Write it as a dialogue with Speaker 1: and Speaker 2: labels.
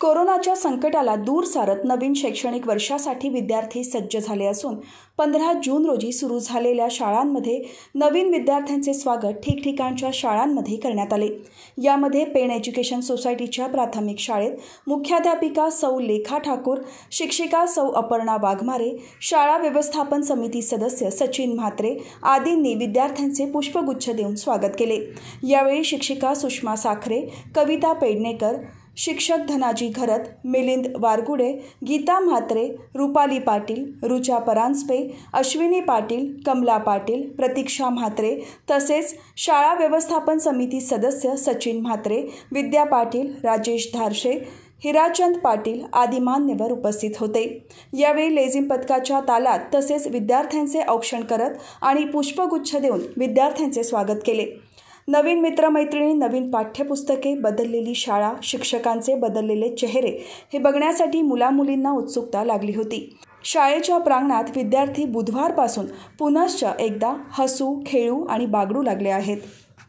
Speaker 1: कोरोनाच्या संकटाला दूर सारत नवीन शैक्षणिक वर्षासाठी विद्यार्थी सज्ज झाले असून पंधरा जून रोजी सुरू झालेल्या शाळांमध्ये नवीन विद्यार्थ्यांचे स्वागत ठिकठिकाणच्या शाळांमध्ये करण्यात आले यामध्ये पेन एज्युकेशन सोसायटीच्या प्राथमिक शाळेत मुख्याध्यापिका सौ लेखा ठाकूर शिक्षिका सौ अपर्णा वाघमारे शाळा व्यवस्थापन समिती सदस्य सचिन म्हात्रे आदींनी विद्यार्थ्यांचे पुष्पगुच्छ देऊन स्वागत केले यावेळी शिक्षिका सुषमा साखरे कविता पेडणेकर शिक्षक धनाजी घरत मिलिंद वारगुडे गीता म्हात्रे रुपाली पाटील रुचा परांजपे अश्विनी पाटील कमला पाटील प्रतीक्षा म्हात्रे तसेच शाळा व्यवस्थापन समिती सदस्य सचिन म्हात्रे विद्या पाटील राजेश धारशे हिराचंद पाटील आदी मान्यवर उपस्थित होते यावेळी लेझिम पथकाच्या तालात तसेच विद्यार्थ्यांचे औक्षण करत आणि पुष्पगुच्छ देऊन विद्यार्थ्यांचे स्वागत केले नवीन मित्रमैत्रिणी नवीन पाठ्यपुस्तके बदललेली शाळा शिक्षकांचे बदललेले चेहरे हे बघण्यासाठी मुलामुलींना उत्सुकता लागली होती शाळेच्या प्रांगणात विद्यार्थी बुधवारपासून पुनश्च एकदा हसू खेळू आणि बागडू लागले आहेत